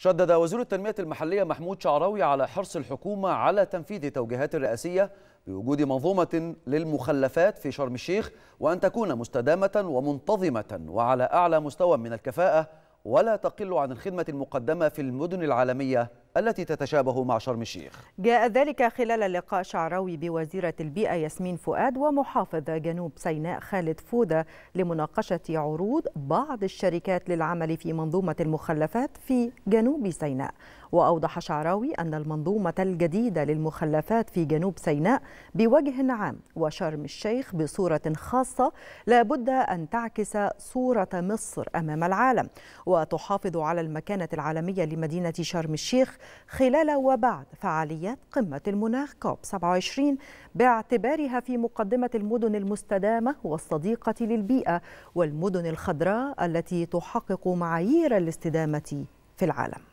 شدد وزير التنمية المحلية محمود شعراوي على حرص الحكومة على تنفيذ التوجيهات الرئاسية بوجود منظومة للمخلفات في شرم الشيخ وأن تكون مستدامة ومنتظمة وعلى أعلى مستوى من الكفاءة ولا تقل عن الخدمة المقدمة في المدن العالمية التي تتشابه مع شرم الشيخ جاء ذلك خلال لقاء شعراوي بوزيرة البيئة ياسمين فؤاد ومحافظ جنوب سيناء خالد فودة لمناقشة عروض بعض الشركات للعمل في منظومة المخلفات في جنوب سيناء وأوضح شعراوي أن المنظومة الجديدة للمخلفات في جنوب سيناء بوجه عام وشرم الشيخ بصورة خاصة لابد أن تعكس صورة مصر أمام العالم وتحافظ على المكانة العالمية لمدينة شرم الشيخ خلال وبعد فعاليات قمة المناخ كوب 27 باعتبارها في مقدمة المدن المستدامة والصديقة للبيئة والمدن الخضراء التي تحقق معايير الاستدامة في العالم